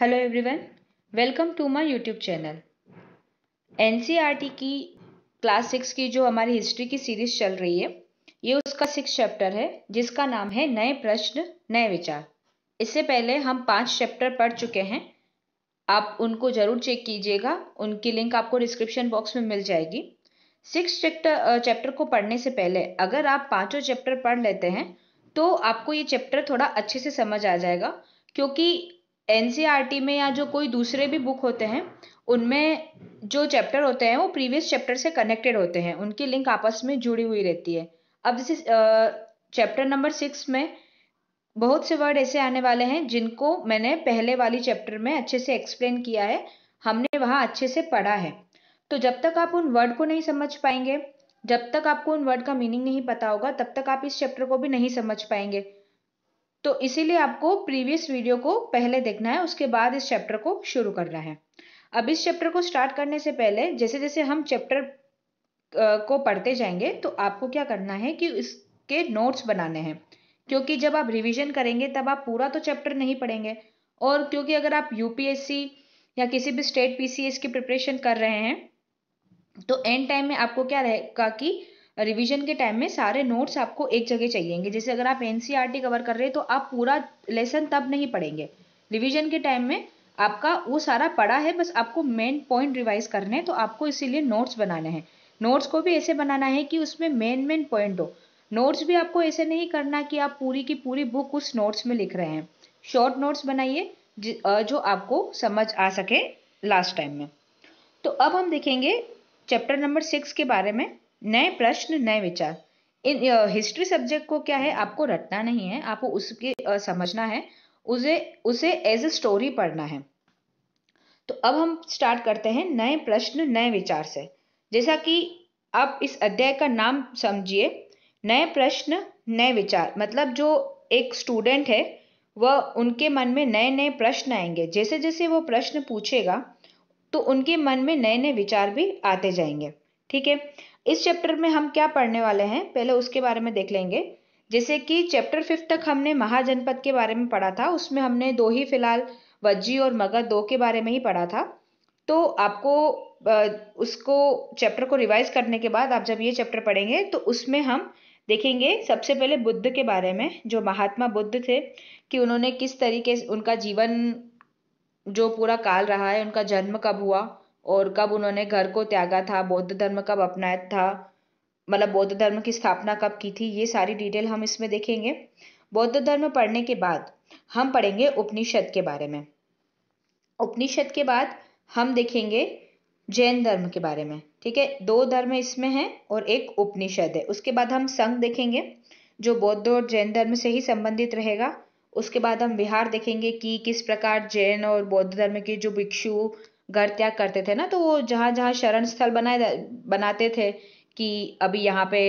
hello everyone welcome to my YouTube channel NCERT की class six की जो हमारी हिस्ट्री की सीरीज चल रही है ये उसका सिक्स चैप्टर है जिसका नाम है नए प्रश्न नए विचार इससे पहले हम पांच चैप्टर पढ़ चुके हैं आप उनको जरूर चेक कीजिएगा उनकी लिंक आपको डिस्क्रिप्शन बॉक्स में मिल जाएगी सिक्स चैप्टर चैप्टर को पढ़ने से पहले अगर आप पाँचों चैप्टर पढ़ लेते हैं तो आपको ये चैप्टर थोड़ा अच्छे से समझ आ जाएगा क्योंकि एन टी में या जो कोई दूसरे भी बुक होते हैं उनमें जो चैप्टर होते हैं वो प्रीवियस चैप्टर से कनेक्टेड होते हैं उनकी लिंक आपस में जुड़ी हुई रहती है अब जैसे चैप्टर नंबर सिक्स में बहुत से वर्ड ऐसे आने वाले हैं जिनको मैंने पहले वाली चैप्टर में अच्छे से एक्सप्लेन किया है हमने वहाँ अच्छे से पढ़ा है तो जब तक आप उन वर्ड को नहीं समझ पाएंगे जब तक आपको उन वर्ड का मीनिंग नहीं पता होगा तब तक आप इस चैप्टर को भी नहीं समझ पाएंगे तो इसीलिए आपको प्रीवियस वीडियो को पहले देखना है उसके बाद इस चैप्टर को शुरू करना है अब इस चैप्टर को स्टार्ट करने से पहले जैसे जैसे हम चैप्टर को पढ़ते जाएंगे तो आपको क्या करना है कि इसके नोट्स बनाने हैं क्योंकि जब आप रिवीजन करेंगे तब आप पूरा तो चैप्टर नहीं पढ़ेंगे और क्योंकि अगर आप यूपीएससी या किसी भी स्टेट पीसीएस की प्रिपरेशन कर रहे हैं तो एंड टाइम में आपको क्या रहेगा कि रिवीजन के टाइम में सारे नोट्स आपको एक जगह चाहिएंगे जैसे अगर आप एन कवर e कर रहे हैं तो आप पूरा लेसन तब नहीं पढ़ेंगे रिवीजन के टाइम में आपका वो सारा पड़ा है बस आपको मेन पॉइंट रिवाइज करने हैं तो आपको इसीलिए नोट्स बनाने हैं नोट्स को भी ऐसे बनाना है कि उसमें मेन मेन पॉइंट हो नोट्स भी आपको ऐसे नहीं करना कि आप पूरी की पूरी बुक उस नोट्स में लिख रहे हैं शॉर्ट नोट्स बनाइए जो आपको समझ आ सके लास्ट टाइम में तो अब हम देखेंगे चैप्टर नंबर सिक्स के बारे में नए प्रश्न नए विचार इन हिस्ट्री सब्जेक्ट को क्या है आपको रटना नहीं है आपको उसके uh, समझना है उसे उसे एज ए स्टोरी पढ़ना है तो अब हम स्टार्ट करते हैं नए प्रश्न नए विचार से जैसा कि आप इस अध्याय का नाम समझिए नए प्रश्न नए विचार मतलब जो एक स्टूडेंट है वह उनके मन में नए नए प्रश्न आएंगे जैसे जैसे वो प्रश्न पूछेगा तो उनके मन में नए नए विचार भी आते जाएंगे ठीक है इस चैप्टर में हम क्या पढ़ने वाले हैं पहले उसके बारे में देख लेंगे जैसे कि चैप्टर फिफ्थ तक हमने महाजनपद के बारे में पढ़ा था उसमें हमने दो ही फिलहाल वज्जी और मगध दो के बारे में ही पढ़ा था तो आपको उसको चैप्टर को रिवाइज करने के बाद आप जब ये चैप्टर पढ़ेंगे तो उसमें हम देखेंगे सबसे पहले बुद्ध के बारे में जो महात्मा बुद्ध थे कि उन्होंने किस तरीके से उनका जीवन जो पूरा काल रहा है उनका जन्म कब हुआ और कब उन्होंने घर को त्यागा था बौद्ध धर्म कब अपनाया था मतलब बौद्ध धर्म की स्थापना कब की थी ये सारी डिटेल हम इसमें देखेंगे बौद्ध धर्म पढ़ने के बाद हम पढ़ेंगे उपनिषद के बारे में उपनिषद के बाद हम देखेंगे जैन धर्म के बारे में ठीक है दो धर्म इसमें हैं और एक उपनिषद है उसके बाद हम संघ देखेंगे जो बौद्ध और जैन धर्म से ही संबंधित रहेगा उसके बाद हम विहार देखेंगे कि किस प्रकार जैन और बौद्ध धर्म के जो भिक्षु घर त्याग करते थे ना तो वो जहाँ जहाँ शरण स्थल बनाए बनाते थे कि अभी यहाँ पे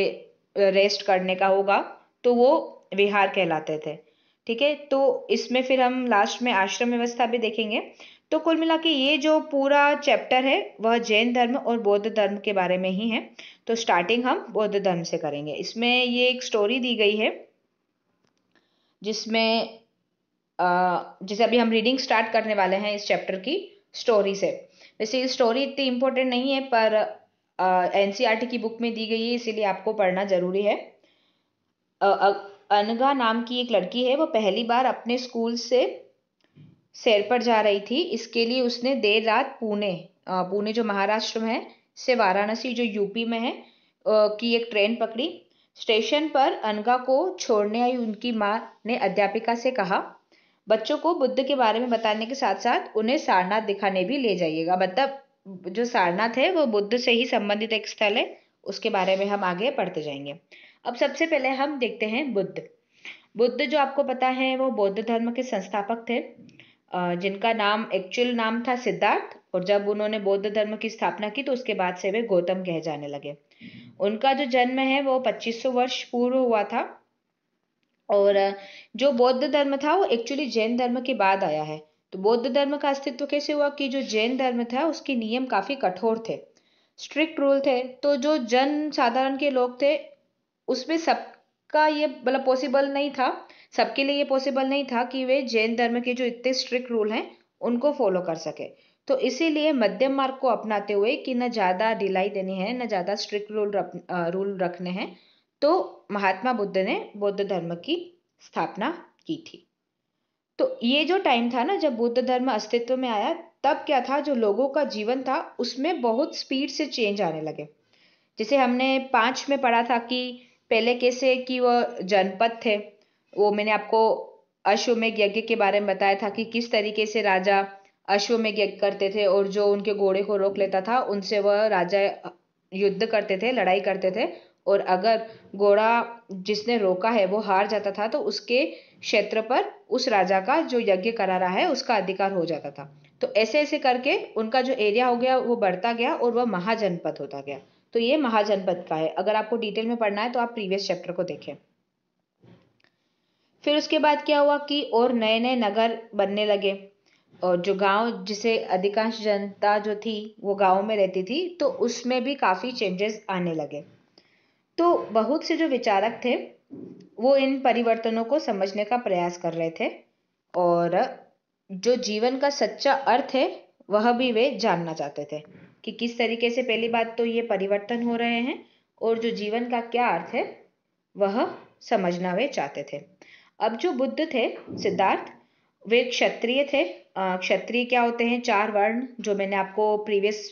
रेस्ट करने का होगा तो वो विहार कहलाते थे ठीक है तो इसमें फिर हम लास्ट में आश्रम व्यवस्था भी देखेंगे तो कुल मिला के ये जो पूरा चैप्टर है वह जैन धर्म और बौद्ध धर्म के बारे में ही है तो स्टार्टिंग हम बौद्ध धर्म से करेंगे इसमें ये एक स्टोरी दी गई है जिसमें जैसे अभी हम रीडिंग स्टार्ट करने वाले हैं इस चैप्टर की स्टोरी से वैसे ये स्टोरी इतनी इम्पोर्टेंट नहीं है पर एन e की बुक में दी गई है इसीलिए आपको पढ़ना ज़रूरी है अनगा नाम की एक लड़की है वो पहली बार अपने स्कूल से सैर पर जा रही थी इसके लिए उसने देर रात पुणे पुणे जो महाराष्ट्र में है से वाराणसी जो यूपी में है की एक ट्रेन पकड़ी स्टेशन पर अनगा को छोड़ने आई उनकी माँ ने अध्यापिका से कहा बच्चों को बुद्ध के बारे में बताने के साथ साथ उन्हें सारनाथ दिखाने भी ले जाइएगा मतलब जो सारनाथ है वो बुद्ध से ही संबंधित एक स्थल है उसके बारे में हम आगे पढ़ते जाएंगे अब सबसे पहले हम देखते हैं बुद्ध बुद्ध जो आपको पता है वो बौद्ध धर्म के संस्थापक थे जिनका नाम एक्चुअल नाम था सिद्धार्थ और जब उन्होंने बौद्ध धर्म की स्थापना की तो उसके बाद से वे गौतम कहे जाने लगे उनका जो जन्म है वो 2500 वर्ष पूर्व हुआ था और जो बौद्ध धर्म था वो एक्चुअली जैन धर्म के बाद आया है तो बौद्ध धर्म का अस्तित्व कैसे हुआ कि जो जैन धर्म था उसके नियम काफ़ी कठोर थे स्ट्रिक्ट रूल थे तो जो जन साधारण के लोग थे उसमें सबका ये मतलब पॉसिबल नहीं था सबके लिए ये पॉसिबल नहीं था कि वे जैन धर्म के जो इतने स्ट्रिक्ट रूल हैं उनको फॉलो कर सके तो इसीलिए मध्यम मार्ग को अपनाते हुए कि ना ज़्यादा ढिलाई देनी है ना ज़्यादा स्ट्रिक्ट रूल रूल रखने हैं तो महात्मा बुद्ध ने बौद्ध धर्म की स्थापना की थी तो ये जो टाइम था ना जब बौद्ध धर्म अस्तित्व में आया तब क्या था जो लोगों का जीवन था उसमें बहुत स्पीड से चेंज आने लगे जैसे हमने पांच में पढ़ा था कि पहले कैसे कि वह जनपद थे वो मैंने आपको अश्वमेघ यज्ञ के बारे में बताया था कि किस तरीके से राजा अश्वमेघ यज्ञ करते थे और जो उनके घोड़े को रोक लेता था उनसे वह राजा युद्ध करते थे लड़ाई करते थे और अगर घोड़ा जिसने रोका है वो हार जाता था तो उसके क्षेत्र पर उस राजा का जो यज्ञ करा रहा है उसका अधिकार हो जाता था तो ऐसे ऐसे करके उनका जो एरिया हो गया वो बढ़ता गया और वह महाजनपद होता गया तो ये महाजनपद का है अगर आपको डिटेल में पढ़ना है तो आप प्रीवियस चैप्टर को देखें फिर उसके बाद क्या हुआ कि और नए नए नगर बनने लगे और जो गांव जिसे अधिकांश जनता जो थी वो गांव में रहती थी तो उसमें भी काफ़ी चेंजेस आने लगे तो बहुत से जो विचारक थे वो इन परिवर्तनों को समझने का प्रयास कर रहे थे और जो जीवन का सच्चा अर्थ है वह भी वे जानना चाहते थे कि किस तरीके से पहली बात तो ये परिवर्तन हो रहे हैं और जो जीवन का क्या अर्थ है वह समझना वे चाहते थे अब जो बुद्ध थे सिद्धार्थ वे क्षत्रिय थे क्षत्रिय क्या होते हैं चार वर्ण जो मैंने आपको प्रीवियस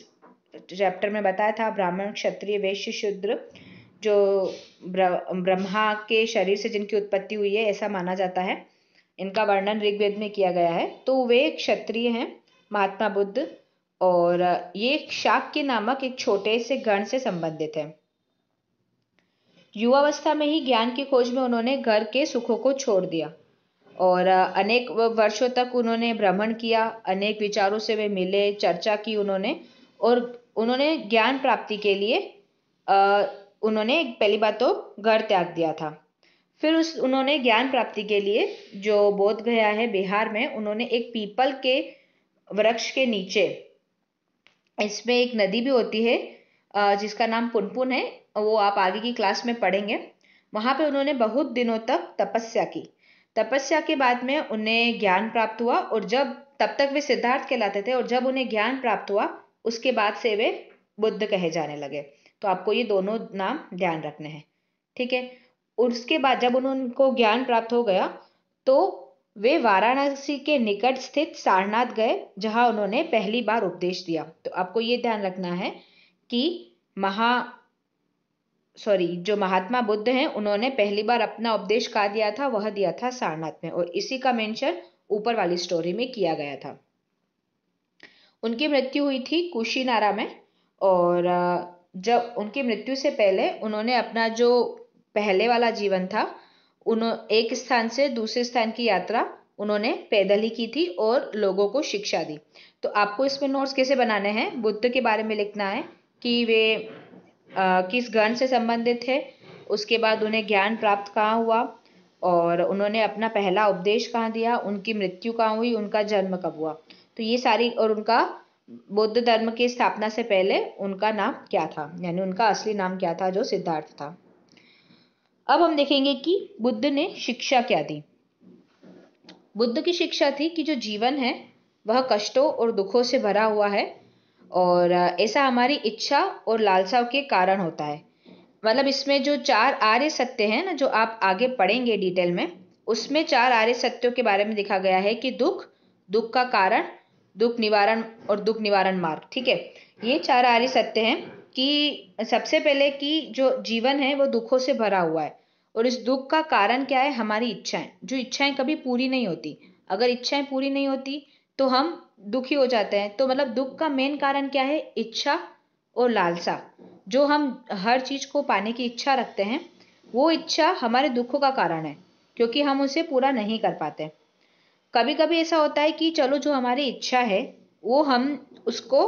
चैप्टर में बताया था ब्राह्मण क्षत्रिय वैश्य शूद्र जो ब्रह्मा के शरीर से जिनकी उत्पत्ति हुई है ऐसा माना जाता है इनका वर्णन ऋग्वेद में किया गया है तो वे क्षत्रिय हैं महात्मा बुद्ध और ये शाक्य नामक एक छोटे से गण से संबंधित है युवावस्था में ही ज्ञान की खोज में उन्होंने घर के सुखों को छोड़ दिया और अनेक वर्षों तक उन्होंने भ्रमण किया अनेक विचारों से वे मिले चर्चा की उन्होंने और उन्होंने ज्ञान प्राप्ति के लिए उन्होंने पहली बात तो घर त्याग दिया था फिर उस उन्होंने ज्ञान प्राप्ति के लिए जो बोध गया है बिहार में उन्होंने एक पीपल के वृक्ष के नीचे इसमें एक नदी भी होती है जिसका नाम पुनपुन है वो आप आगे की क्लास में पढ़ेंगे वहां पे उन्होंने बहुत दिनों तक तपस्या की तपस्या के बाद में उन्हें ज्ञान प्राप्त हुआ और जब तब तक वे सिद्धार्थ कहलाते थे और जब उन्हें ज्ञान प्राप्त हुआ उसके बाद से वे बुद्ध कहे जाने लगे तो आपको ये दोनों नाम ध्यान रखने हैं ठीक है उसके बाद जब उनको ज्ञान प्राप्त हो गया तो वे वाराणसी के निकट स्थित सारनाथ गए जहां उन्होंने पहली बार उपदेश दिया तो आपको ये ध्यान रखना है कि महा सॉरी जो महात्मा बुद्ध हैं उन्होंने पहली बार अपना उपदेश कहा दिया था वह दिया था सारनाथ में और इसी का मेंशन ऊपर वाली स्टोरी में किया गया था उनकी मृत्यु हुई थी कुशीनारा में और जब उनकी मृत्यु से पहले उन्होंने अपना जो पहले वाला जीवन था उन्होंने एक स्थान से दूसरे स्थान की यात्रा उन्होंने पैदल ही की थी और लोगों को शिक्षा दी तो आपको इसमें नोट्स कैसे बनाने हैं बुद्ध के बारे में लिखना है कि वे आ, किस गण से संबंधित थे उसके बाद उन्हें ज्ञान प्राप्त कहाँ हुआ और उन्होंने अपना पहला उपदेश कहाँ दिया उनकी मृत्यु कहाँ हुई उनका जन्म कब हुआ तो ये सारी और उनका बौद्ध धर्म की स्थापना से पहले उनका नाम क्या था यानी उनका असली नाम क्या था जो सिद्धार्थ था अब हम देखेंगे कि बुद्ध ने शिक्षा क्या दी बुद्ध की शिक्षा थी कि जो जीवन है वह कष्टों और दुखों से भरा हुआ है और ऐसा हमारी इच्छा और लालसा के कारण होता है मतलब इसमें जो चार आर्य सत्य हैं ना जो आप आगे पढ़ेंगे डिटेल में उसमें चार आर्य सत्यों के बारे में लिखा गया है कि दुख दुख का कारण दुख निवारण और दुख निवारण मार्ग ठीक है ये चार आर्य सत्य हैं कि सबसे पहले कि जो जीवन है वो दुखों से भरा हुआ है और इस दुख का कारण क्या है हमारी इच्छाएं जो इच्छाएं कभी पूरी नहीं होती अगर इच्छाएं पूरी नहीं होती तो हम दुखी हो जाते हैं तो मतलब दुख का मेन कारण क्या है इच्छा और लालसा जो हम हर चीज को पाने की इच्छा रखते हैं वो इच्छा हमारे दुखों का कारण है क्योंकि हम उसे पूरा नहीं कर पाते कभी कभी ऐसा होता है कि चलो जो हमारी इच्छा है वो हम उसको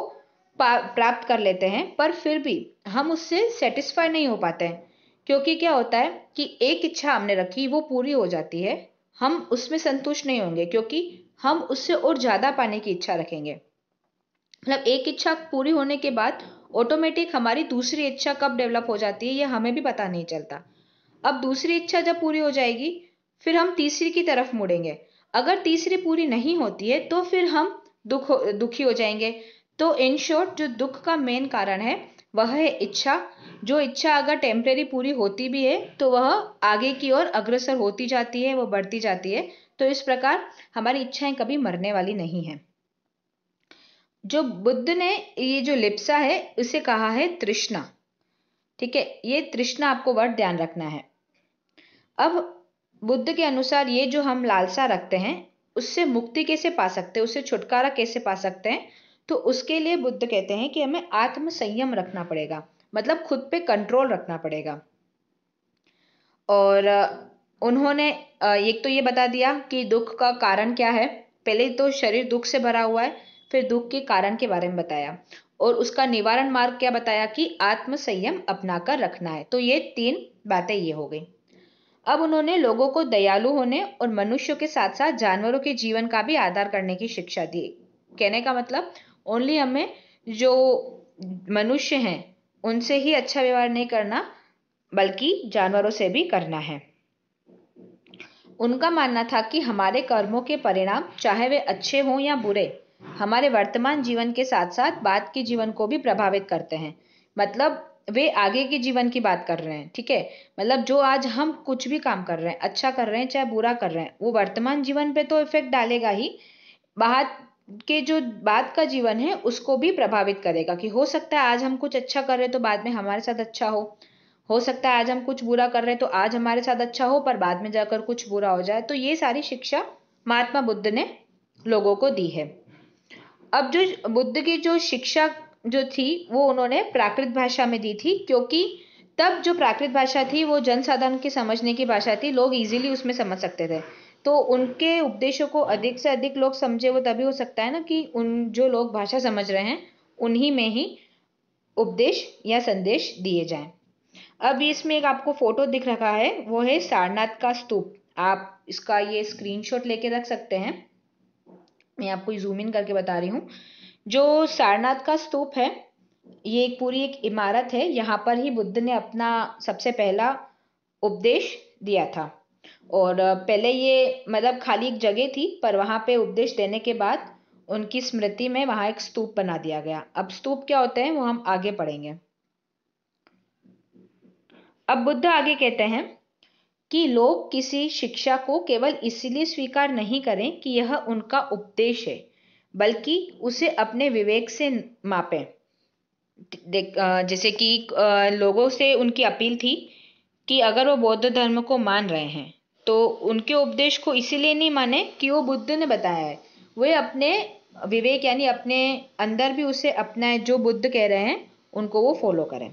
प्राप्त कर लेते हैं पर फिर भी हम उससे सेटिस्फाई नहीं हो पाते हैं क्योंकि क्या होता है कि एक इच्छा हमने रखी वो पूरी हो जाती है हम उसमें संतुष्ट नहीं होंगे क्योंकि हम उससे और ज़्यादा पाने की इच्छा रखेंगे मतलब एक इच्छा पूरी होने के बाद ऑटोमेटिक हमारी दूसरी इच्छा कब डेवलप हो जाती है ये हमें भी पता नहीं चलता अब दूसरी इच्छा जब पूरी हो जाएगी फिर हम तीसरी की तरफ मुड़ेंगे अगर तीसरी पूरी नहीं होती है तो फिर हम दुख दुखी हो जाएंगे तो इन शॉर्ट जो दुख का मेन कारण है वह है इच्छा जो इच्छा अगर टेम्परेरी पूरी होती भी है तो वह आगे की ओर अग्रसर होती जाती है वह बढ़ती जाती है तो इस प्रकार हमारी इच्छाएं कभी मरने वाली नहीं है जो बुद्ध ने ये जो लिप्सा है उसे कहा है तृष्णा ठीक है ये तृष्णा आपको वर्ड ध्यान रखना है अब बुद्ध के अनुसार ये जो हम लालसा रखते हैं उससे मुक्ति कैसे पा सकते हैं उससे छुटकारा कैसे पा सकते हैं तो उसके लिए बुद्ध कहते हैं कि हमें आत्म संयम रखना पड़ेगा मतलब खुद पे कंट्रोल रखना पड़ेगा और उन्होंने एक तो ये बता दिया कि दुख का कारण क्या है पहले तो शरीर दुख से भरा हुआ है फिर दुख के कारण के बारे में बताया और उसका निवारण मार्ग क्या बताया कि आत्म संयम अपना कर रखना है तो ये तीन बातें ये हो गई अब उन्होंने लोगों को दयालु होने और मनुष्यों के साथ साथ जानवरों के जीवन का भी आधार करने की शिक्षा दी कहने का मतलब ओनली हमें जो मनुष्य हैं उनसे ही अच्छा व्यवहार नहीं करना बल्कि जानवरों से भी करना है उनका मानना था कि हमारे कर्मों के परिणाम चाहे वे अच्छे हों या बुरे हमारे वर्तमान जीवन के साथ साथ बाद के जीवन को भी प्रभावित करते हैं मतलब वे आगे के जीवन की बात कर रहे हैं ठीक है मतलब जो आज हम कुछ भी काम कर रहे हैं अच्छा कर रहे हैं चाहे बुरा कर रहे हैं वो वर्तमान जीवन पे तो इफेक्ट डालेगा ही बाहर के जो बाद का जीवन है उसको भी प्रभावित करेगा कि हो सकता है आज हम कुछ अच्छा कर रहे हैं तो बाद में हमारे साथ अच्छा हो हो सकता है आज हम कुछ बुरा कर रहे हैं तो आज हमारे साथ अच्छा हो पर बाद में जाकर कुछ बुरा हो जाए तो ये सारी शिक्षा महात्मा बुद्ध ने लोगों को दी है अब जो बुद्ध की जो शिक्षा जो थी वो उन्होंने प्राकृत भाषा में दी थी क्योंकि तब जो प्राकृत भाषा थी वो जनसाधारण के समझने की भाषा थी लोग इजीली उसमें समझ सकते थे तो उनके उपदेशों को अधिक से अधिक लोग समझे वो तभी हो सकता है ना कि उन जो लोग भाषा समझ रहे हैं उन्हीं में ही उपदेश या संदेश दिए जाएं अब इसमें एक आपको फोटो दिख रखा है वो है सारनाथ का स्तूप आप इसका ये स्क्रीनशॉट लेके रख सकते हैं मैं आपको जूम इन करके बता रही हूँ जो सारनाथ का स्तूप है ये एक पूरी एक इमारत है यहाँ पर ही बुद्ध ने अपना सबसे पहला उपदेश दिया था और पहले ये मतलब खाली एक जगह थी पर वहाँ पे उपदेश देने के बाद उनकी स्मृति में वहाँ एक स्तूप बना दिया गया अब स्तूप क्या होते हैं वो हम आगे पढ़ेंगे अब बुद्ध आगे कहते हैं कि लोग किसी शिक्षा को केवल इसलिए स्वीकार नहीं करें कि यह उनका उपदेश है बल्कि उसे अपने विवेक से मापें जैसे कि लोगों से उनकी अपील थी कि अगर वो बौद्ध धर्म को मान रहे हैं तो उनके उपदेश को इसीलिए नहीं माने कि वो बुद्ध ने बताया है वे अपने विवेक यानी अपने अंदर भी उसे अपना जो बुद्ध कह रहे हैं उनको वो फॉलो करें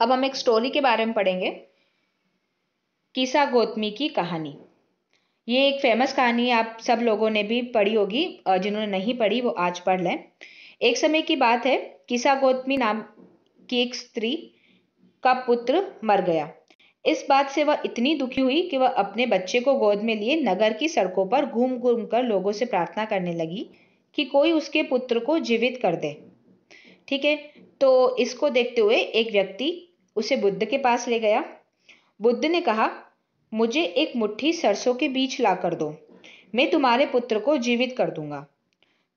अब हम एक स्टोरी के बारे में पढ़ेंगे किसा गौतमी की कहानी ये एक फेमस कहानी आप सब लोगों ने भी पढ़ी होगी जिन्होंने नहीं पढ़ी वो आज पढ़ लें एक समय की बात है किसा गोतमी नाम की एक स्त्री का पुत्र मर गया इस बात से वह इतनी दुखी हुई कि वह अपने बच्चे को गोद में लिए नगर की सड़कों पर घूम घूम कर लोगों से प्रार्थना करने लगी कि कोई उसके पुत्र को जीवित कर दे ठीक है तो इसको देखते हुए एक व्यक्ति उसे बुद्ध के पास ले गया बुद्ध ने कहा मुझे एक मुट्ठी सरसों के बीज ला कर दो मैं तुम्हारे पुत्र को जीवित कर दूंगा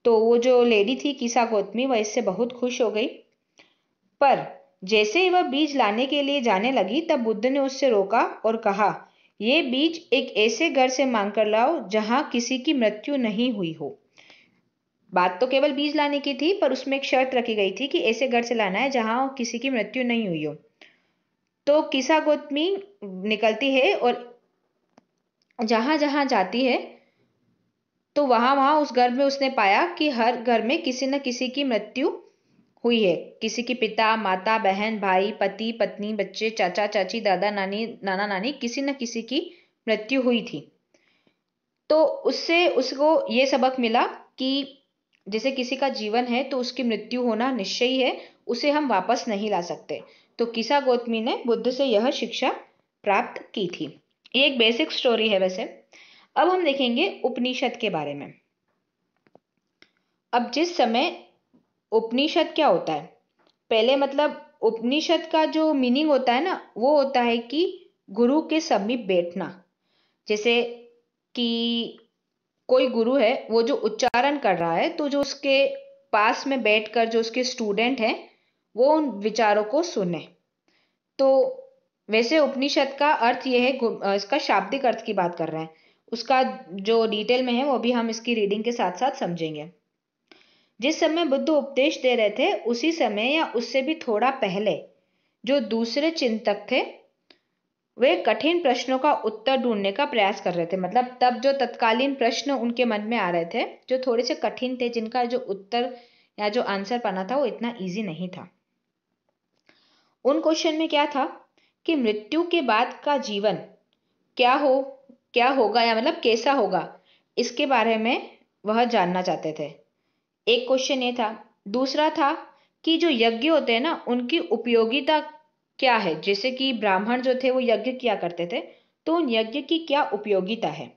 तो वो जो लेडी थी किसा गौतमी वह इससे बहुत खुश हो गई पर जैसे ही वह बीज लाने के लिए जाने लगी तब बुद्ध ने उससे रोका और कहा ये बीज एक ऐसे घर से मांग कर लाओ जहां किसी की मृत्यु नहीं हुई हो बात तो केवल बीज लाने की थी पर उसमें एक शर्त रखी गई थी कि ऐसे घर से लाना है जहां किसी की मृत्यु नहीं हुई हो तो किसा गोतमी निकलती है और जहाँ जहाँ जाती है तो वहाँ वहाँ उस घर में उसने पाया कि हर घर में किसी न किसी की मृत्यु हुई है किसी की पिता माता बहन भाई पति पत्नी बच्चे चाचा चाची दादा नानी नाना नानी किसी न किसी की मृत्यु हुई थी तो उससे उसको ये सबक मिला कि जैसे किसी का जीवन है तो उसकी मृत्यु होना निश्चय है उसे हम वापस नहीं ला सकते तो किसा गौतमी ने बुद्ध से यह शिक्षा प्राप्त की थी ये एक बेसिक स्टोरी है वैसे अब हम देखेंगे उपनिषद के बारे में अब जिस समय उपनिषद क्या होता है पहले मतलब उपनिषद का जो मीनिंग होता है ना वो होता है कि गुरु के समीप बैठना जैसे कि कोई गुरु है वो जो उच्चारण कर रहा है तो जो उसके पास में बैठकर जो उसके स्टूडेंट हैं वो उन विचारों को सुने तो वैसे उपनिषद का अर्थ ये है इसका शाब्दिक अर्थ की बात कर रहे हैं उसका जो डिटेल में है वो भी हम इसकी रीडिंग के साथ साथ समझेंगे जिस समय बुद्ध उपदेश दे रहे थे उसी समय या उससे भी थोड़ा पहले जो दूसरे चिंतक थे वे कठिन प्रश्नों का उत्तर ढूंढने का प्रयास कर रहे थे मतलब तब जो तत्कालीन प्रश्न उनके मन में आ रहे थे जो थोड़े से कठिन थे जिनका जो उत्तर या जो आंसर पाना था वो इतना इजी नहीं था उन क्वेश्चन में क्या था कि मृत्यु के बाद का जीवन क्या हो क्या होगा या मतलब कैसा होगा इसके बारे में वह जानना चाहते थे एक क्वेश्चन ये था दूसरा था कि जो यज्ञ होते हैं ना उनकी उपयोगिता क्या है जैसे कि ब्राह्मण जो थे वो यज्ञ किया करते थे तो उन यज्ञ की क्या उपयोगिता है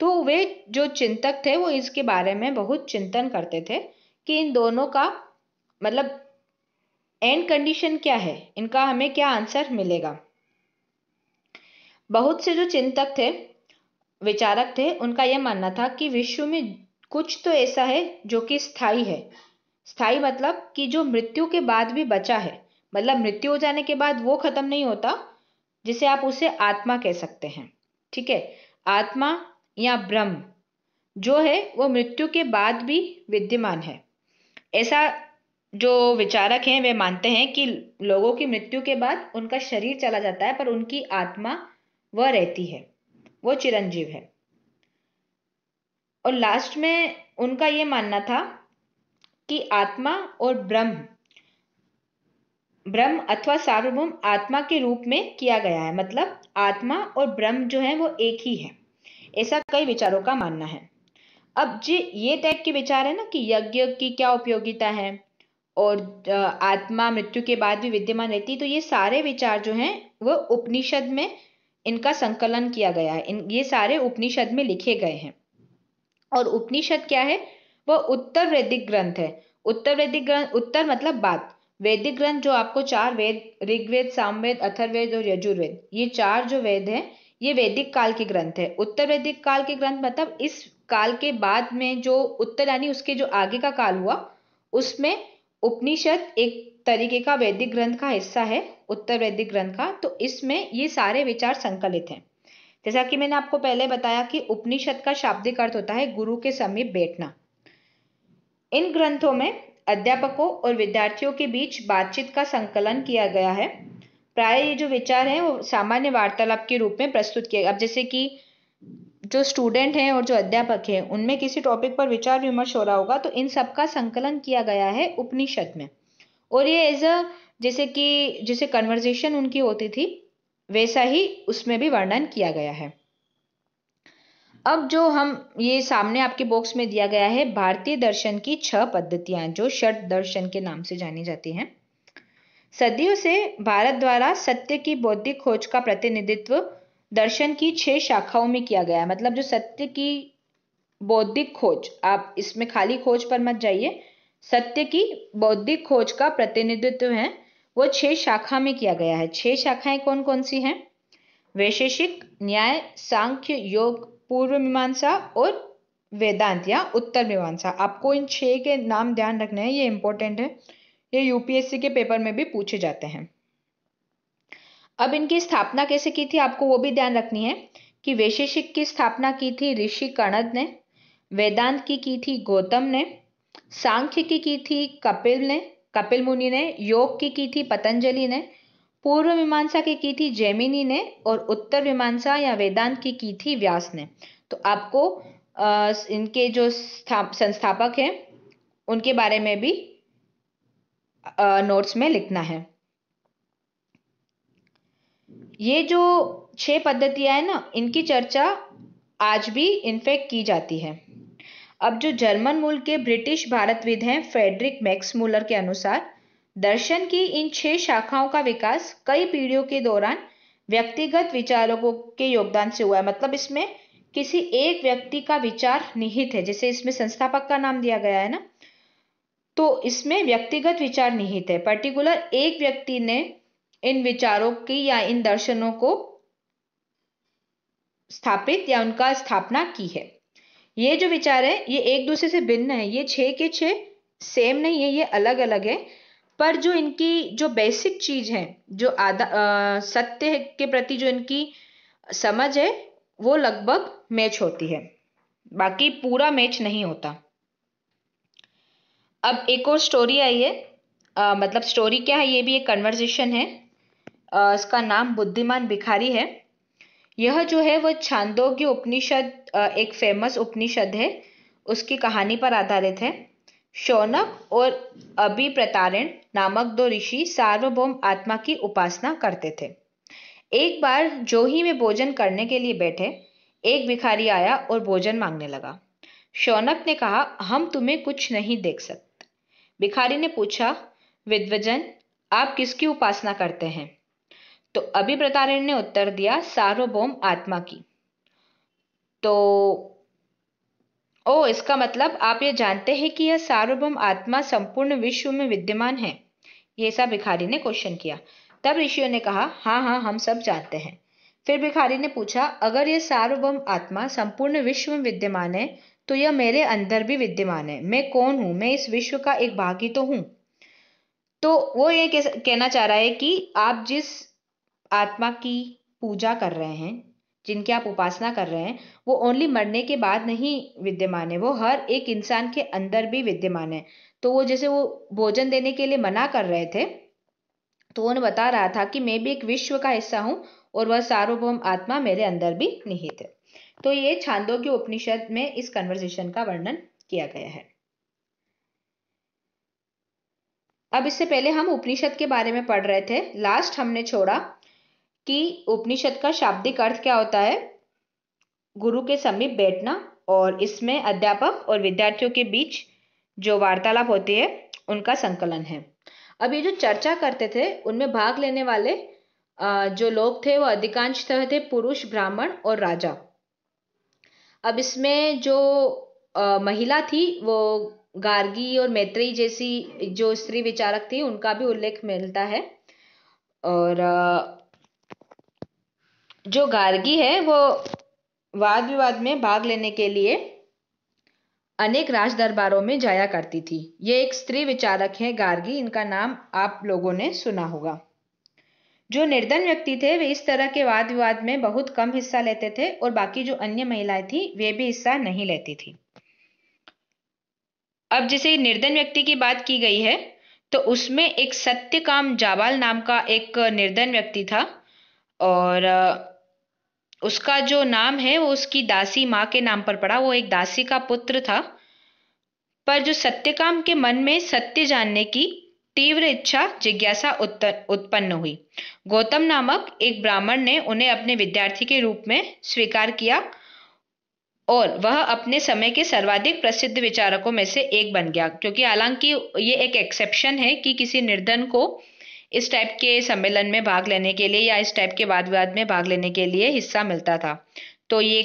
तो वे जो चिंतक थे वो इसके बारे में बहुत चिंतन करते थे कि इन दोनों का मतलब एंड कंडीशन क्या है इनका हमें क्या आंसर मिलेगा बहुत से जो चिंतक थे विचारक थे उनका यह मानना था कि विश्व में कुछ तो ऐसा है जो कि स्थाई है स्थाई मतलब कि जो मृत्यु के बाद भी बचा है मतलब मृत्यु हो जाने के बाद वो खत्म नहीं होता जिसे आप उसे आत्मा कह सकते हैं ठीक है आत्मा या ब्रह्म जो है वो मृत्यु के बाद भी विद्यमान है ऐसा जो विचारक हैं वे मानते हैं कि लोगों की मृत्यु के बाद उनका शरीर चला जाता है पर उनकी आत्मा वह रहती है वो चिरंजीव है और लास्ट में उनका ये मानना था कि आत्मा और ब्रह्म ब्रह्म अथवा सार्वभौम आत्मा के रूप में किया गया है मतलब आत्मा और ब्रह्म जो है वो एक ही है ऐसा कई विचारों का मानना है अब जी ये टाइप के विचार है ना कि यज्ञ की क्या उपयोगिता है और आत्मा मृत्यु के बाद भी विद्यमान रहती तो ये सारे विचार जो हैं वह उपनिषद में इनका संकलन किया गया है इन ये सारे उपनिषद में लिखे गए हैं और उपनिषद क्या है वह उत्तर वैदिक ग्रंथ है उत्तर वैदिक ग्रंथ उत्तर मतलब बात वैदिक ग्रंथ जो आपको चार वेद ऋग्वेद सामवेद अथर्वेद और यजुर्वेद ये चार जो वेद है ये वैदिक काल के ग्रंथ है उत्तर वैदिक काल के ग्रंथ मतलब इस काल के बाद में जो उत्तर यानी उसके जो आगे का काल हुआ उसमें उपनिषद एक तरीके का वैदिक ग्रंथ का हिस्सा है उत्तर वैदिक ग्रंथ का तो इसमें ये सारे विचार संकलित हैं जैसा कि मैंने आपको पहले बताया कि उपनिषद का शाब्दिक अर्थ होता है गुरु के समीप बैठना इन ग्रंथों में अध्यापकों और विद्यार्थियों के बीच बातचीत का संकलन किया गया है प्राय ये जो विचार है वो सामान्य वार्तालाप के रूप में प्रस्तुत किया अब जैसे कि जो स्टूडेंट हैं और जो अध्यापक हैं उनमें किसी टॉपिक पर विचार विमर्श हो रहा होगा तो इन सब का संकलन किया गया है उपनिषद में और ये एज अ जैसे कि जैसे कन्वर्जेशन उनकी होती थी वैसा ही उसमें भी वर्णन किया गया है अब जो हम ये सामने आपके बॉक्स में दिया गया है भारतीय दर्शन की छह पद्धतियां जो षट दर्शन के नाम से जानी जाती हैं सदियों से भारत द्वारा सत्य की बौद्धिक खोज का प्रतिनिधित्व दर्शन की छह शाखाओं में किया गया है मतलब जो सत्य की बौद्धिक खोज आप इसमें खाली खोज पर मत जाइए सत्य की बौद्धिक खोज का प्रतिनिधित्व है वो छह शाखा में किया गया है छह शाखाएं कौन कौन सी हैं वैशेषिक न्याय सांख्य योग पूर्व मीमांसा और वेदांत या उत्तर मीमांसा आपको इन छह के नाम ध्यान रखने है ये इंपॉर्टेंट है ये यूपीएससी के पेपर में भी पूछे जाते हैं अब इनकी स्थापना कैसे की थी आपको वो भी ध्यान रखनी है कि वैशेषिक की स्थापना की थी ऋषि कणद ने वेदांत की की थी गौतम ने सांख्य की की थी कपिल ने कपिल मुनि ने योग की की थी पतंजलि ने पूर्व मीमांसा की की थी जैमिनी ने और उत्तर मीमांसा या वेदांत की की थी व्यास ने तो आपको इनके जो संस्थापक हैं उनके बारे में भी नोट्स में लिखना है ये जो छह पद्धतियां हैं ना इनकी चर्चा आज भी इनफेक्ट की जाती है अब जो जर्मन मूल के ब्रिटिश भारतविद हैं फ्रेडरिक मैक्स मूलर के अनुसार दर्शन की इन छह शाखाओं का विकास कई पीढ़ियों के दौरान व्यक्तिगत विचारकों के योगदान से हुआ है मतलब इसमें किसी एक व्यक्ति का विचार निहित है जैसे इसमें संस्थापक का नाम दिया गया है ना तो इसमें व्यक्तिगत विचार निहित है पर्टिकुलर एक व्यक्ति ने इन विचारों की या इन दर्शनों को स्थापित या उनका स्थापना की है ये जो विचार है ये एक दूसरे से भिन्न है ये छः के छः सेम नहीं है ये अलग अलग है पर जो इनकी जो बेसिक चीज है जो आधा सत्य के प्रति जो इनकी समझ है वो लगभग मैच होती है बाकी पूरा मैच नहीं होता अब एक और स्टोरी आई है आ, मतलब स्टोरी क्या है ये भी एक कन्वर्जेशन है इसका नाम बुद्धिमान भिखारी है यह जो है वह छांदोग्य उपनिषद एक फेमस उपनिषद है उसकी कहानी पर आधारित है शौनक और अभिप्रतारण नामक दो ऋषि सार्वभौम आत्मा की उपासना करते थे एक बार जो ही में भोजन करने के लिए बैठे एक भिखारी आया और भोजन मांगने लगा शौनक ने कहा हम तुम्हें कुछ नहीं देख सकते भिखारी ने पूछा विद्वजन आप किसकी उपासना करते हैं तो अभी प्रतारण ने उत्तर दिया सार्वभौम आत्मा की तो ओ इसका मतलब आप ये जानते हैं कि यह सार्वभौम आत्मा संपूर्ण विश्व में विद्यमान है ये सब भिखारी ने क्वेश्चन किया तब ऋषियों ने कहा हाँ हाँ हम सब जानते हैं फिर भिखारी ने पूछा अगर यह सार्वभौम आत्मा संपूर्ण विश्व में विद्यमान है तो यह मेरे अंदर भी विद्यमान है मैं कौन हूं मैं इस विश्व का एक भागी तो हूं तो वो ये कहना चाह रहा है कि आप जिस आत्मा की पूजा कर रहे हैं जिनकी आप उपासना कर रहे हैं वो ओनली मरने के बाद नहीं विद्यमान है वो हर एक इंसान के अंदर भी विद्यमान है तो वो जैसे वो भोजन देने के लिए मना कर रहे थे तो उन्हें बता रहा था कि मैं भी एक विश्व का हिस्सा हूँ और वह सार्वभौम आत्मा मेरे अंदर भी निहित है तो ये छांदों के उपनिषद में इस कन्वर्जेशन का वर्णन किया गया है अब इससे पहले हम उपनिषद के बारे में पढ़ रहे थे लास्ट हमने छोड़ा कि उपनिषद का शाब्दिक अर्थ क्या होता है गुरु के समीप बैठना और इसमें अध्यापक और विद्यार्थियों के बीच जो वार्तालाप होती है उनका संकलन है अब ये जो चर्चा करते थे उनमें भाग लेने वाले जो लोग थे वो अधिकांश तरह थे पुरुष ब्राह्मण और राजा अब इसमें जो महिला थी वो गार्गी और मैत्री जैसी जो स्त्री विचारक थी उनका भी उल्लेख मिलता है और जो गार्गी है वो वाद विवाद में भाग लेने के लिए अनेक राज दरबारों में जाया करती थी ये एक स्त्री विचारक है गार्गी इनका नाम आप लोगों ने सुना होगा जो निर्धन व्यक्ति थे वे इस तरह के वाद विवाद में बहुत कम हिस्सा लेते थे और बाकी जो अन्य महिलाएं थी वे भी हिस्सा नहीं लेती थी अब जैसे निर्धन व्यक्ति की बात की गई है तो उसमें एक सत्यकाम जावाल नाम का एक निर्धन व्यक्ति था और उसका जो नाम है वो उसकी दासी माँ के नाम पर पड़ा वो एक दासी का पुत्र था पर जो सत्यकाम के मन में सत्य जानने की तीव्र इच्छा जिज्ञासा उत्पन्न हुई गौतम नामक एक ब्राह्मण ने उन्हें अपने विद्यार्थी के रूप में स्वीकार किया और वह अपने समय के सर्वाधिक प्रसिद्ध विचारकों में से एक बन गया क्योंकि हालांकि ये एक एक्सेप्शन है कि किसी निर्धन को इस टाइप के सम्मेलन में भाग लेने के लिए या इस टाइप के वाद विवाद में भाग लेने के लिए हिस्सा मिलता था तो ये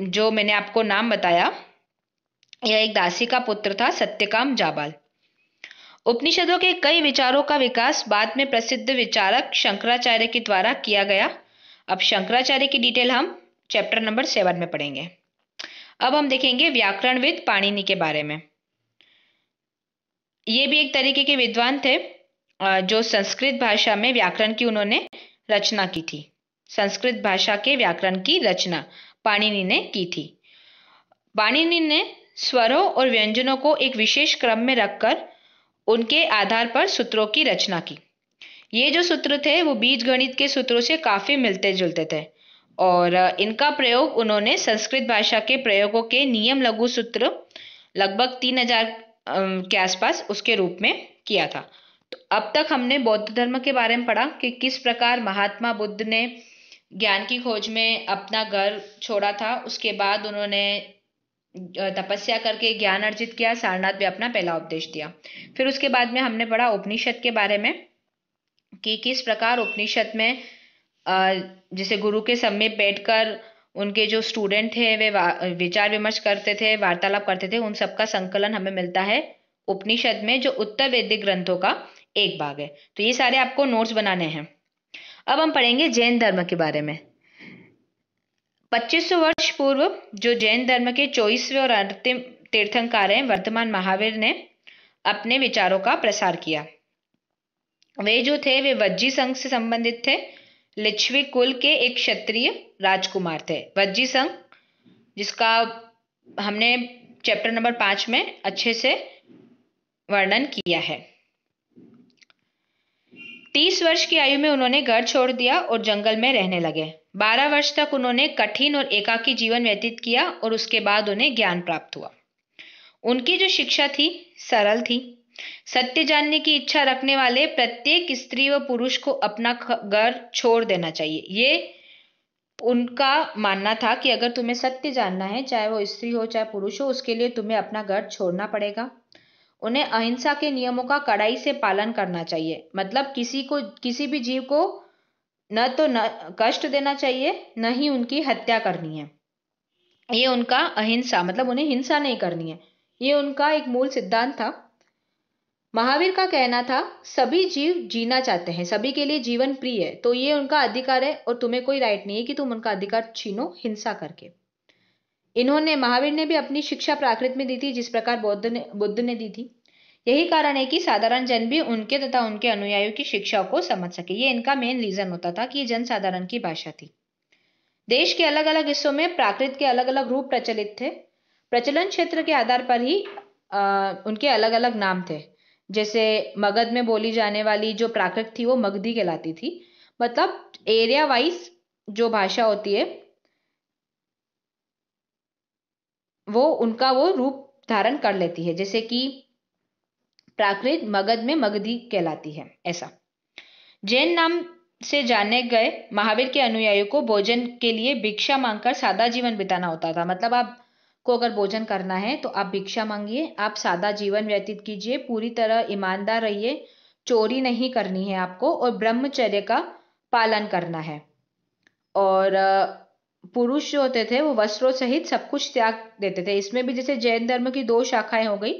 जो मैंने आपको नाम बताया यह एक दासी का पुत्र था सत्यकाम जाबाल उपनिषदों के कई विचारों का विकास बाद में प्रसिद्ध विचारक शंकराचार्य के द्वारा किया गया अब शंकराचार्य की डिटेल हम चैप्टर नंबर सेवन में पढ़ेंगे अब हम देखेंगे व्याकरणविद पाणिनि के बारे में ये भी एक तरीके के विद्वान थे जो संस्कृत भाषा में व्याकरण की उन्होंने रचना की थी संस्कृत भाषा के व्याकरण की रचना पाणिनि ने की थी पाणिनि ने स्वरों और व्यंजनों को एक विशेष क्रम में रखकर उनके आधार पर सूत्रों की रचना की ये जो सूत्र थे वो बीज गणित के सूत्रों से काफ़ी मिलते जुलते थे और इनका प्रयोग उन्होंने संस्कृत भाषा के प्रयोगों के नियम लघु सूत्र लगभग तीन हजार के आसपास उसके रूप में किया था तो अब तक हमने बौद्ध धर्म के बारे में पढ़ा कि किस प्रकार महात्मा बुद्ध ने ज्ञान की खोज में अपना घर छोड़ा था उसके बाद उन्होंने तपस्या करके ज्ञान अर्जित किया सारनाथ में अपना पहला उपदेश दिया फिर उसके बाद में हमने पढ़ा उपनिषद के बारे में कि किस प्रकार उपनिषद में जैसे गुरु के सम्मेप बैठकर उनके जो स्टूडेंट थे वे विचार विमर्श करते थे वार्तालाप करते थे उन सबका संकलन हमें मिलता है उपनिषद में जो उत्तर वैदिक ग्रंथों का एक भाग है तो ये सारे आपको नोट्स बनाने हैं अब हम पढ़ेंगे जैन धर्म के बारे में 2500 वर्ष पूर्व जो जैन धर्म के चौबीसवें और अंतिम तीर्थंकार हैं वर्तमान महावीर ने अपने विचारों का प्रसार किया वे जो थे वे वज्जी संघ से संबंधित थे लिच्छवी कुल के एक क्षत्रिय राजकुमार थे वज्जी संघ जिसका हमने चैप्टर नंबर पांच में अच्छे से वर्णन किया है तीस वर्ष की आयु में उन्होंने घर छोड़ दिया और जंगल में रहने लगे बारह वर्ष तक उन्होंने कठिन और एकाकी जीवन व्यतीत किया और उसके बाद उन्हें ज्ञान प्राप्त हुआ उनकी जो शिक्षा थी सरल थी सत्य जानने की इच्छा रखने वाले प्रत्येक स्त्री व पुरुष को अपना घर छोड़ देना चाहिए ये उनका मानना था कि अगर तुम्हें सत्य जानना है चाहे वो स्त्री हो चाहे पुरुष हो उसके लिए तुम्हें अपना घर छोड़ना पड़ेगा उन्हें अहिंसा के नियमों का कड़ाई से पालन करना चाहिए मतलब किसी को किसी भी जीव को न तो न कष्ट देना चाहिए न ही उनकी हत्या करनी है ये उनका अहिंसा मतलब उन्हें हिंसा नहीं करनी है ये उनका एक मूल सिद्धांत था महावीर का कहना था सभी जीव जीना चाहते हैं सभी के लिए जीवन प्रिय है तो ये उनका अधिकार है और तुम्हें कोई राइट नहीं है कि तुम उनका अधिकार छीनो हिंसा करके इन्होंने महावीर ने भी अपनी शिक्षा प्राकृत में दी थी जिस प्रकार बौद्ध ने बुद्ध ने दी थी यही कारण है कि साधारण जन भी उनके तथा उनके अनुयायियों की शिक्षा को समझ सके ये इनका मेन रीजन होता था कि ये जनसाधारण की भाषा थी देश के अलग अलग हिस्सों में प्राकृत के अलग अलग रूप प्रचलित थे प्रचलन क्षेत्र के आधार पर ही आ, उनके अलग अलग नाम थे जैसे मगध में बोली जाने वाली जो प्राकृत थी वो मगधी कहलाती थी मतलब एरिया वाइज जो भाषा होती है वो उनका वो रूप धारण कर लेती है जैसे कि प्राकृत मगध में मगधी कहलाती है ऐसा जैन नाम से जाने गए महावीर के अनुयायियों को भोजन के लिए भिक्षा मांगकर सादा जीवन बिताना होता था मतलब आप को अगर भोजन करना है तो आप भिक्षा मांगिए आप सादा जीवन व्यतीत कीजिए पूरी तरह ईमानदार रहिए चोरी नहीं करनी है आपको और ब्रह्मचर्य का पालन करना है और पुरुष जो होते थे वो वस्त्रों सहित सब कुछ त्याग देते थे इसमें भी जैसे जैन धर्म की दो शाखाएं हो गई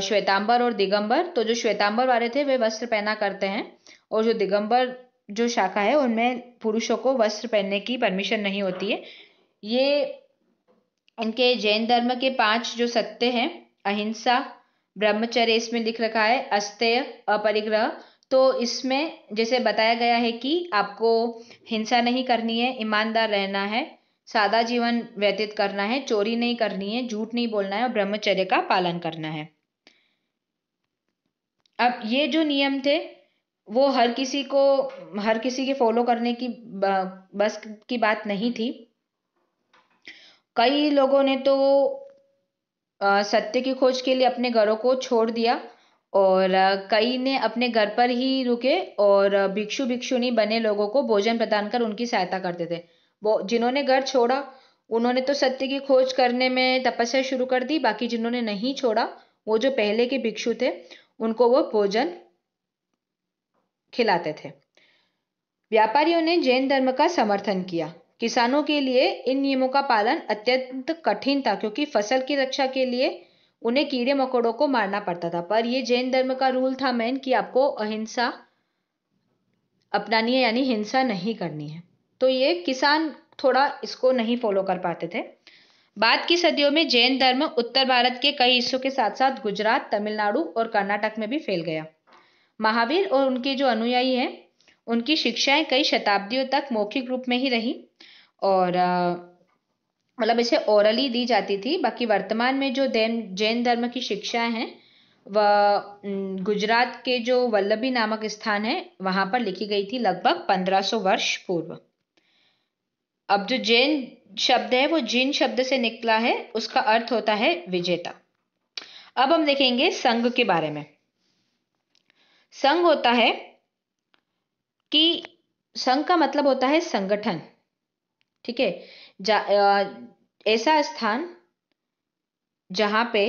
श्वेतांबर और दिगंबर तो जो श्वेतांबर वाले थे वे वस्त्र पहना करते हैं और जो दिगंबर जो शाखा है उनमें पुरुषों को वस्त्र पहनने की परमिशन नहीं होती है ये इनके जैन धर्म के पांच जो सत्य हैं अहिंसा ब्रह्मचर्य इसमें लिख रखा है अस्तेय अपरिग्रह तो इसमें जैसे बताया गया है कि आपको हिंसा नहीं करनी है ईमानदार रहना है सादा जीवन व्यतीत करना है चोरी नहीं करनी है झूठ नहीं बोलना है और ब्रह्मचर्य का पालन करना है अब ये जो नियम थे वो हर किसी को हर किसी के फॉलो करने की बस की बात नहीं थी कई लोगों ने तो सत्य की खोज के लिए अपने घरों को छोड़ दिया और कई ने अपने घर पर ही रुके और भिक्षु भिक्षुणी बने लोगों को भोजन प्रदान कर उनकी सहायता करते थे वो जिन्होंने घर छोड़ा उन्होंने तो सत्य की खोज करने में तपस्या शुरू कर दी बाकी जिन्होंने नहीं छोड़ा वो जो पहले के भिक्षु थे उनको वो भोजन खिलाते थे व्यापारियों ने जैन धर्म का समर्थन किया किसानों के लिए इन नियमों का पालन अत्यंत कठिन था क्योंकि फसल की रक्षा के लिए उन्हें कीड़े मकोड़ों को मारना पड़ता था पर यह जैन धर्म का रूल था मेन कि आपको अहिंसा अपनानी है यानी हिंसा नहीं करनी है तो ये किसान थोड़ा इसको नहीं फॉलो कर पाते थे बाद की सदियों में जैन धर्म उत्तर भारत के कई हिस्सों के साथ साथ गुजरात तमिलनाडु और कर्नाटक में भी फैल गया महावीर और उनके जो अनुयायी हैं उनकी शिक्षाएं कई शताब्दियों तक मौखिक रूप में ही रही और मतलब इसे ओरली दी जाती थी बाकी वर्तमान में जो जैन जैन धर्म की शिक्षाएं हैं वह गुजरात के जो वल्लभी नामक स्थान है वहां पर लिखी गई थी लगभग 1500 वर्ष पूर्व अब जो जैन शब्द है वो जिन शब्द से निकला है उसका अर्थ होता है विजेता अब हम देखेंगे संघ के बारे में संघ होता है कि संघ का मतलब होता है संगठन ठीक है ऐसा स्थान जहां पे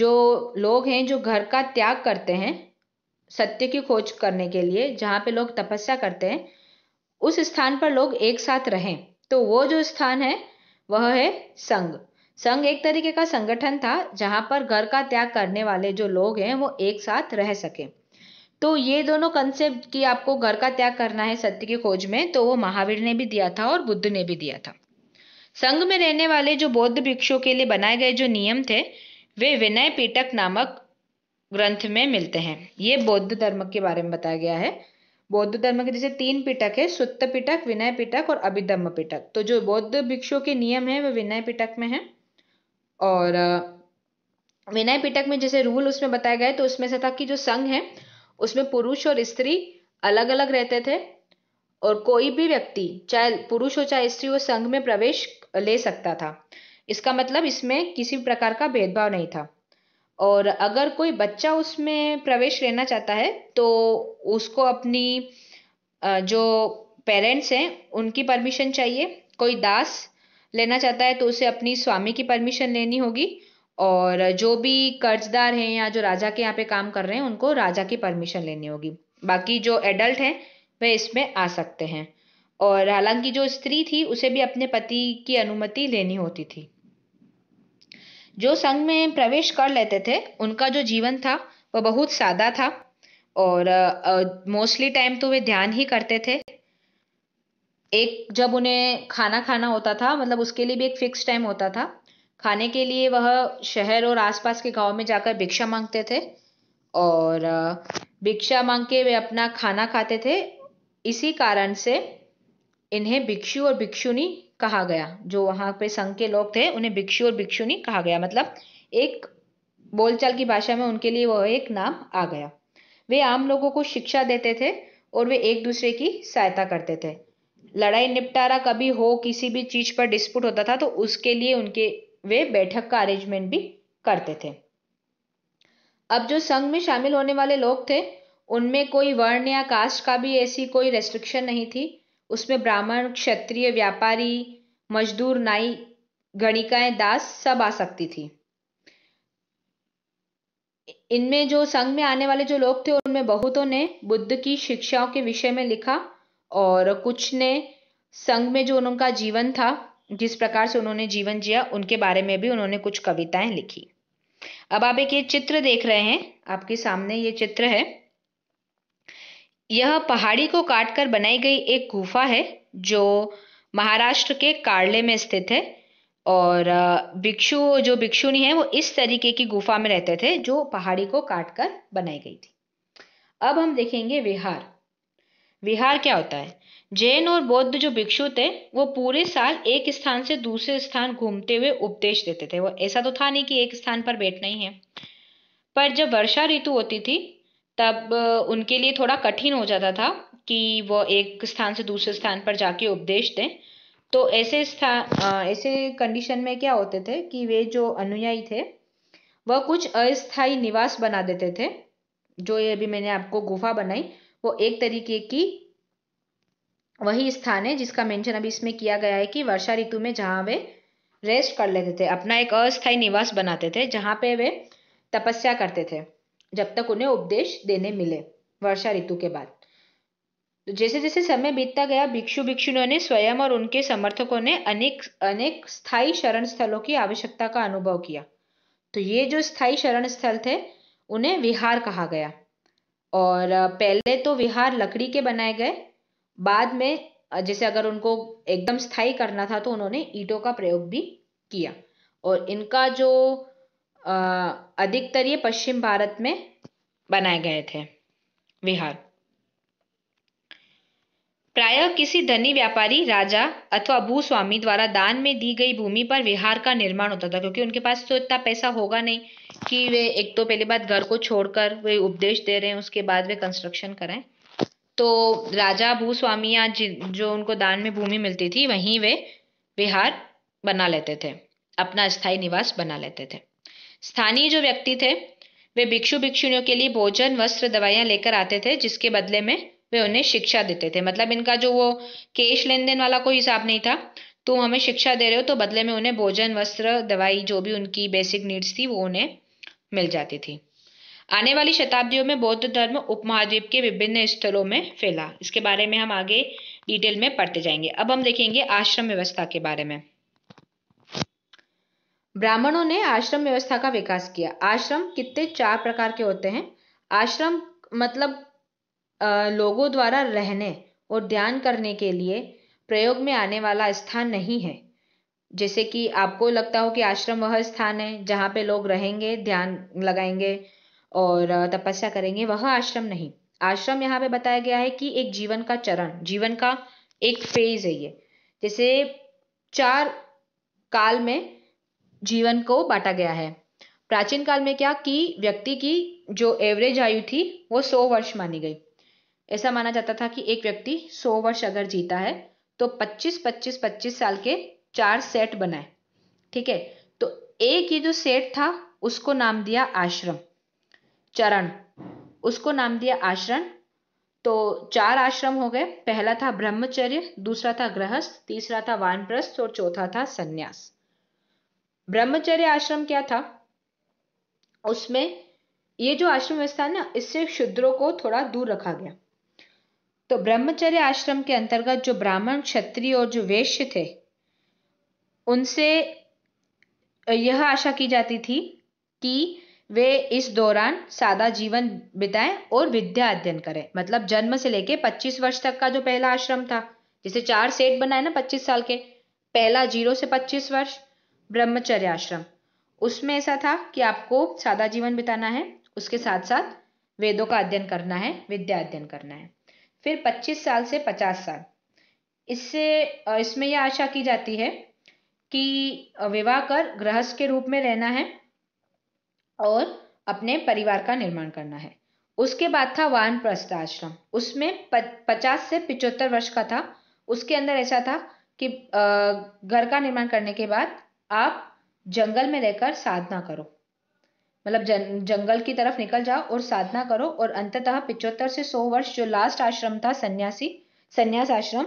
जो लोग हैं जो घर का त्याग करते हैं सत्य की खोज करने के लिए जहां पे लोग तपस्या करते हैं उस स्थान पर लोग एक साथ रहें तो वो जो स्थान है वह है संघ संघ एक तरीके का संगठन था जहां पर घर का त्याग करने वाले जो लोग हैं वो एक साथ रह सके तो ये दोनों कंसेप्ट कि आपको घर का त्याग करना है सत्य की खोज में तो वो महावीर ने भी दिया था और बुद्ध ने भी दिया था संघ में रहने वाले जो बौद्ध भिक्षुओं के लिए बनाए गए जो नियम थे वे विनय पीटक नामक ग्रंथ में मिलते हैं ये बौद्ध धर्म के बारे में बताया गया है बौद्ध धर्म के जैसे तीन पिटक है सुत्त पिटक विनय पिटक और अभिधम्म पिटक तो जो बौद्ध भिक्षु के नियम है वह विनय पिटक में है और विनय पिटक में जैसे रूल उसमें बताया गया है तो उसमें से था कि जो संघ है उसमें पुरुष और स्त्री अलग अलग रहते थे और कोई भी व्यक्ति चाहे पुरुष हो चाहे स्त्री हो संघ में प्रवेश ले सकता था इसका मतलब इसमें किसी प्रकार का भेदभाव नहीं था और अगर कोई बच्चा उसमें प्रवेश लेना चाहता है तो उसको अपनी जो पेरेंट्स हैं उनकी परमिशन चाहिए कोई दास लेना चाहता है तो उसे अपनी स्वामी की परमिशन लेनी होगी और जो भी कर्जदार हैं या जो राजा के यहाँ पे काम कर रहे हैं उनको राजा की परमिशन लेनी होगी बाकी जो एडल्ट हैं वह इसमें आ सकते हैं और हालांकि जो स्त्री थी उसे भी अपने पति की अनुमति लेनी होती थी जो संघ में प्रवेश कर लेते थे उनका जो जीवन था वह बहुत सादा था और मोस्टली uh, टाइम तो वे ध्यान ही करते थे एक जब उन्हें खाना खाना होता था मतलब उसके लिए भी एक फिक्स टाइम होता था खाने के लिए वह शहर और आसपास के गांव में जाकर भिक्षा मांगते थे और भिक्षा मांग के वे अपना खाना खाते थे इसी कारण से इन्हें भिक्षु और भिक्षुनी कहा गया जो वहाँ पे संघ के लोग थे उन्हें भिक्षु और भिक्षुनी कहा गया मतलब एक बोलचाल की भाषा में उनके लिए वह एक नाम आ गया वे आम लोगों को शिक्षा देते थे और वे एक दूसरे की सहायता करते थे लड़ाई निपटारा कभी हो किसी भी चीज पर डिस्प्यूट होता था तो उसके लिए उनके वे बैठक का अरेंजमेंट भी करते थे अब जो संघ में शामिल होने वाले लोग थे उनमें कोई वर्ण या कास्ट का भी ऐसी कोई रेस्ट्रिक्शन नहीं थी उसमें ब्राह्मण क्षत्रिय व्यापारी मजदूर नाई गणिकाएं दास सब आ सकती थी इनमें जो संघ में आने वाले जो लोग थे उनमें बहुतों ने बुद्ध की शिक्षाओं के विषय में लिखा और कुछ ने संघ में जो उनका जीवन था जिस प्रकार से उन्होंने जीवन जिया उनके बारे में भी उन्होंने कुछ कविताएं लिखी अब आप एक ये चित्र देख रहे हैं आपके सामने ये चित्र है यह पहाड़ी को काटकर बनाई गई एक गुफा है जो महाराष्ट्र के कार्ले में स्थित है और भिक्षु जो भिक्षुनी है वो इस तरीके की गुफा में रहते थे जो पहाड़ी को काटकर बनाई गई थी अब हम देखेंगे विहार विहार क्या होता है जैन और बौद्ध जो भिक्षु थे वो पूरे साल एक स्थान से दूसरे स्थान घूमते हुए उपदेश देते थे वो ऐसा तो था नहीं कि एक स्थान पर बैठना ही है पर जब वर्षा ऋतु होती थी तब उनके लिए थोड़ा कठिन हो जाता था कि वो एक स्थान से दूसरे स्थान पर जाके उपदेश दें तो ऐसे स्थान ऐसे कंडीशन में क्या होते थे कि वे जो अनुयायी थे वह कुछ अस्थायी निवास बना देते थे जो ये अभी मैंने आपको गुफा बनाई वो एक तरीके की वही स्थान है जिसका मेंशन अभी इसमें किया गया है कि वर्षा ऋतु में जहाँ वे रेस्ट कर लेते थे अपना एक अस्थायी निवास बनाते थे जहाँ पे वे तपस्या करते थे जब तक उन्हें उपदेश देने मिले वर्षा ऋतु के बाद तो जैसे जैसे समय बीतता गया भिक्षु भिक्षुणियों ने स्वयं और उनके समर्थकों ने अनेक अनेक स्थायी शरण स्थलों की आवश्यकता का अनुभव किया तो ये जो स्थायी शरण स्थल थे उन्हें विहार कहा गया और पहले तो विहार लकड़ी के बनाए गए बाद में जैसे अगर उनको एकदम स्थायी करना था तो उन्होंने ईटों का प्रयोग भी किया और इनका जो अधिकतर ये पश्चिम भारत में बनाए गए थे विहार प्राय किसी धनी व्यापारी राजा अथवा भूस्वामी द्वारा दान में दी गई भूमि पर विहार का निर्माण होता था क्योंकि उनके पास तो इतना पैसा होगा नहीं कि वे एक तो पहली बात घर को छोड़कर वे उपदेश दे रहे हैं उसके बाद वे कंस्ट्रक्शन करें तो राजा भूस्वामी या जो उनको दान में भूमि मिलती थी वहीं वे विहार बना लेते थे अपना स्थायी निवास बना लेते थे स्थानीय जो व्यक्ति थे वे भिक्षु भिक्षुणियों के लिए भोजन वस्त्र दवाइयां लेकर आते थे जिसके बदले में वे उन्हें शिक्षा देते थे मतलब इनका जो वो केश लेन देन वाला कोई हिसाब नहीं था तुम हमें शिक्षा दे रहे हो तो बदले में उन्हें भोजन वस्त्र दवाई जो भी उनकी बेसिक नीड्स थी वो उन्हें मिल जाती थी आने वाली शताब्दियों में बौद्ध धर्म उपमहाद्वीप के विभिन्न स्थलों में फैला इसके बारे में हम आगे डिटेल में पढ़ते जाएंगे अब हम देखेंगे आश्रम व्यवस्था के बारे में ब्राह्मणों ने आश्रम व्यवस्था का विकास किया आश्रम कितने चार प्रकार के होते हैं आश्रम मतलब लोगों द्वारा रहने और ध्यान करने के लिए प्रयोग में आने वाला स्थान नहीं है जैसे कि आपको लगता हो कि आश्रम वह स्थान है जहाँ पे लोग रहेंगे ध्यान लगाएंगे और तपस्या करेंगे वह आश्रम नहीं आश्रम यहाँ पे बताया गया है कि एक जीवन का चरण जीवन का एक फेज है ये जैसे चार काल में जीवन को बांटा गया है प्राचीन काल में क्या कि व्यक्ति की जो एवरेज आयु थी वो सौ वर्ष मानी गई ऐसा माना जाता था कि एक व्यक्ति सौ वर्ष अगर जीता है तो पच्चीस पच्चीस पच्चीस साल के चार सेट बनाए ठीक है तो एक ये जो सेट था उसको नाम दिया आश्रम चरण उसको नाम दिया आश्रम तो चार आश्रम हो गए पहला था ब्रह्मचर्य दूसरा था गृहस्थ तीसरा था वानप्रस्थ और चौथा था संन्यास ब्रह्मचर्य आश्रम क्या था उसमें ये जो आश्रम व्यवस्था है ना इससे शूद्रों को थोड़ा दूर रखा गया तो ब्रह्मचर्य आश्रम के अंतर्गत जो ब्राह्मण क्षत्रिय और जो वेश्य थे उनसे यह आशा की जाती थी कि वे इस दौरान सादा जीवन बिताएं और विद्या अध्ययन करें मतलब जन्म से लेके 25 वर्ष तक का जो पहला आश्रम था जिसे चार सेठ बनाए ना 25 साल के पहला जीरो से 25 वर्ष ब्रह्मचर्य आश्रम उसमें ऐसा था कि आपको सादा जीवन बिताना है उसके साथ साथ वेदों का अध्ययन करना है विद्या अध्ययन करना है फिर 25 साल से 50 साल इससे इसमें यह आशा की जाती है कि विवाह कर गृहस्थ के रूप में रहना है और अपने परिवार का निर्माण करना है उसके बाद था वान प्रस्थ आश्रम उसमें पचास से पिचहत्तर वर्ष का था उसके अंदर ऐसा था कि घर का निर्माण करने के बाद आप जंगल में रहकर साधना करो मतलब जन, जंगल की तरफ निकल जाओ और साधना करो और अंततः पिचहत्तर से सौ वर्ष जो लास्ट आश्रम था सन्यासी सन्यास आश्रम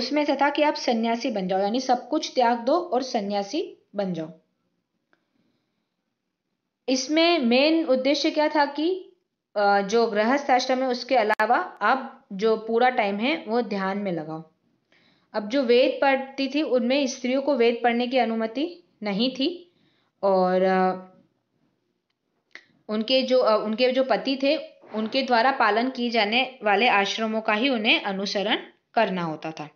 उसमें से था कि आप सन्यासी बन जाओ यानी सब कुछ त्याग दो और सन्यासी बन जाओ इसमें मेन उद्देश्य क्या था कि जो गृहस्थ आश्रम है उसके अलावा आप जो पूरा टाइम है वो ध्यान में लगाओ अब जो वेद पढ़ती थी उनमें स्त्रियों को वेद पढ़ने की अनुमति नहीं थी और उनके जो उनके जो पति थे उनके द्वारा पालन किए जाने वाले आश्रमों का ही उन्हें अनुसरण करना होता था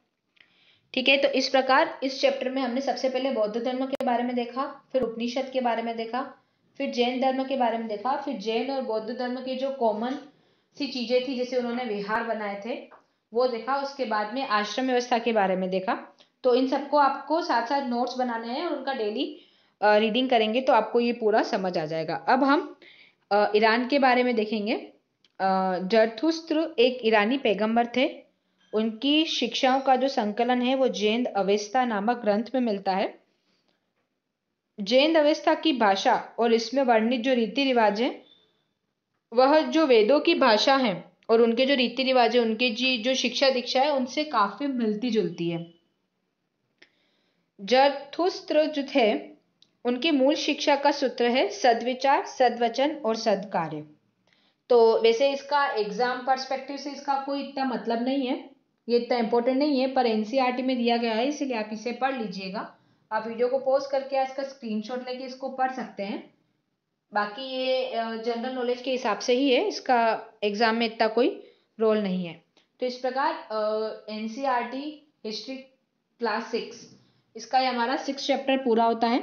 ठीक है तो इस प्रकार इस चैप्टर में हमने सबसे पहले बौद्ध धर्म के बारे में देखा फिर उपनिषद के बारे में देखा फिर जैन धर्म के बारे में देखा फिर जैन और बौद्ध धर्म के जो कॉमन सी चीज़ें थी जैसे उन्होंने विहार बनाए थे वो देखा उसके बाद में आश्रम व्यवस्था के बारे में देखा तो इन सबको आपको साथ साथ नोट्स बनाने हैं और उनका डेली रीडिंग करेंगे तो आपको ये पूरा समझ आ जाएगा अब हम ईरान के बारे में देखेंगे जरथुस्त्र एक ईरानी पैगंबर थे उनकी शिक्षाओं का जो संकलन है वो जैन अवेस्ता नामक ग्रंथ में मिलता है जैन अवेस्ता की भाषा और इसमें वर्णित जो रीति रिवाज है वह जो वेदों की भाषा है और उनके जो रीति रिवाज है उनके जी जो शिक्षा दीक्षा है उनसे काफ़ी मिलती जुलती है जर्थुस्त्र जो थे उनकी मूल शिक्षा का सूत्र है सद्विचार सद्वचन और सद्कार्य तो वैसे इसका एग्जाम परस्पेक्टिव से इसका कोई इतना मतलब नहीं है ये इतना इम्पोर्टेंट नहीं है पर एनसीईआरटी e में दिया गया है इसीलिए आप इसे पढ़ लीजिएगा आप वीडियो को पॉज करके इसका स्क्रीनशॉट लेके इसको पढ़ सकते हैं बाकी ये जनरल नॉलेज के हिसाब से ही है इसका एग्ज़ाम में इतना कोई रोल नहीं है तो इस प्रकार एन हिस्ट्री क्लास सिक्स इसका ये हमारा सिक्स चैप्टर पूरा होता है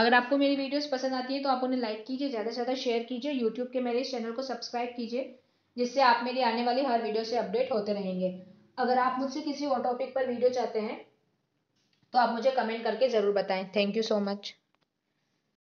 अगर आपको मेरी वीडियोस पसंद आती है तो आप उन्हें लाइक कीजिए ज़्यादा से ज़्यादा शेयर कीजिए यूट्यूब के मेरे चैनल को सब्सक्राइब कीजिए जिससे आप मेरी आने वाली हर वीडियो से अपडेट होते रहेंगे अगर आप मुझसे किसी और टॉपिक पर वीडियो चाहते हैं तो आप मुझे कमेंट करके ज़रूर बताएं थैंक यू सो मच